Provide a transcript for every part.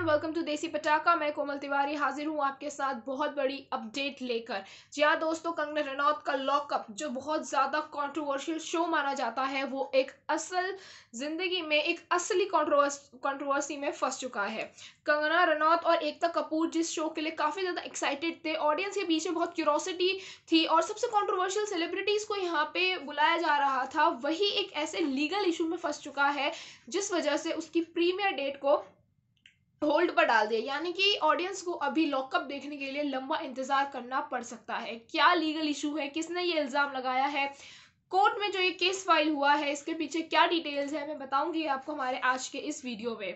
everyone welcome to देसी पटाखा मैं कोमल तिवारी हाजिर हूँ आपके साथ बहुत बड़ी अपडेट लेकर जी हाँ दोस्तों कंगना रनौत का लॉकअप जो बहुत ज़्यादा कंट्रोवर्शियल शो माना जाता है वो एक असल ज़िंदगी में एक असली कंट्रोवर्सी में फंस चुका है कंगना रनौत और एकता कपूर जिस शो के लिए काफ़ी ज़्यादा एक्साइटेड थे ऑडियंस के बीच में बहुत क्यूरोसिटी थी और सबसे कॉन्ट्रोवर्शियल सेलिब्रिटीज़ को यहाँ पे बुलाया जा रहा था वही एक ऐसे लीगल इशू में फंस चुका है जिस वजह से उसकी प्रीमियर डेट को होल्ड पर डाल दिया यानी कि ऑडियंस को अभी लॉकअप देखने के लिए लंबा इंतज़ार करना पड़ सकता है क्या लीगल इशू है किसने ये इल्ज़ाम लगाया है कोर्ट में जो ये केस फाइल हुआ है इसके पीछे क्या डिटेल्स है मैं बताऊंगी आपको हमारे आज के इस वीडियो में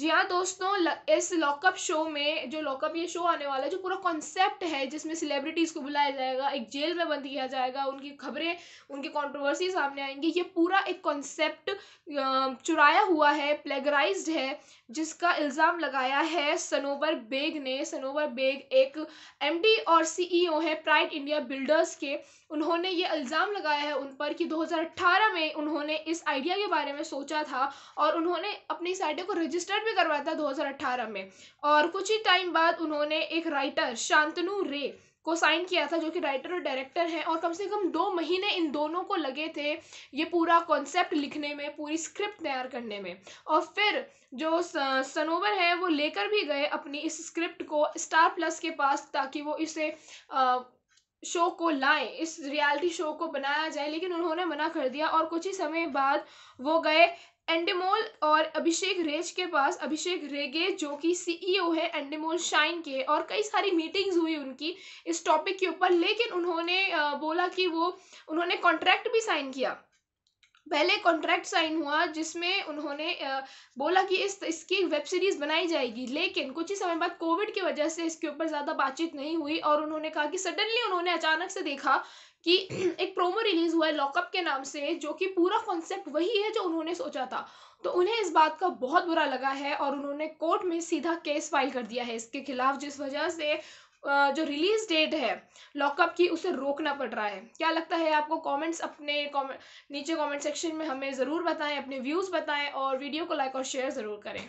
जी हाँ दोस्तों ल, इस लॉकअप शो में जो लॉकअप ये शो आने वाला है जो पूरा कॉन्सेप्ट है जिसमें सेलिब्रिटीज़ को बुलाया जाएगा एक जेल में बंद किया जाएगा उनकी खबरें उनके कंट्रोवर्सी सामने आएंगी ये पूरा एक कॉन्सेप्ट चुराया हुआ है प्लेगराइज है जिसका इल्ज़ाम लगाया है सनोवर बेग ने सनोवर बेग एक एम और सी है प्राइड इंडिया बिल्डर्स के उन्होंने ये इल्ज़ाम लगाया है उन पर कि 2018 में उन्होंने इस आइडिया के बारे में सोचा था और उन्होंने अपनी इस को रजिस्टर्ड में करवाया था 2018 में और कुछ ही टाइम बाद उन्होंने एक राइटर शांतनु रे को साइन किया था जो कि राइटर और डायरेक्टर हैं और कम से कम दो महीने इन दोनों को लगे थे ये पूरा कॉन्सेप्ट लिखने में पूरी स्क्रिप्ट तैयार करने में और फिर जो सनोवर है वो लेकर भी गए अपनी इस स्क्रिप्ट को स्टार प्लस के पास ताकि वो इसे आ, शो को लाएं इस रियलिटी शो को बनाया जाए लेकिन उन्होंने मना कर दिया और कुछ ही समय बाद वो गए एंडेमोल और अभिषेक रेज के पास अभिषेक रेगे जो कि सीईओ e है एंडेमोल शाइन के और कई सारी मीटिंग्स हुई उनकी इस टॉपिक के ऊपर लेकिन उन्होंने बोला कि वो उन्होंने कॉन्ट्रैक्ट भी साइन किया पहले कॉन्ट्रैक्ट साइन हुआ जिसमें उन्होंने बोला कि इस इसकी वेब सीरीज़ बनाई जाएगी लेकिन कुछ ही समय बाद कोविड की वजह से इसके ऊपर ज़्यादा बातचीत नहीं हुई और उन्होंने कहा कि सडनली उन्होंने अचानक से देखा कि एक प्रोमो रिलीज़ हुआ है लॉकअप के नाम से जो कि पूरा कॉन्सेप्ट वही है जो उन्होंने सोचा था तो उन्हें इस बात का बहुत बुरा लगा है और उन्होंने कोर्ट में सीधा केस फाइल कर दिया है इसके खिलाफ जिस वजह से जो रिलीज डेट है लॉकअप की उसे रोकना पड़ रहा है क्या लगता है आपको कमेंट्स अपने कमेंट नीचे कमेंट सेक्शन में हमें ज़रूर बताएं अपने व्यूज़ बताएं और वीडियो को लाइक और शेयर ज़रूर करें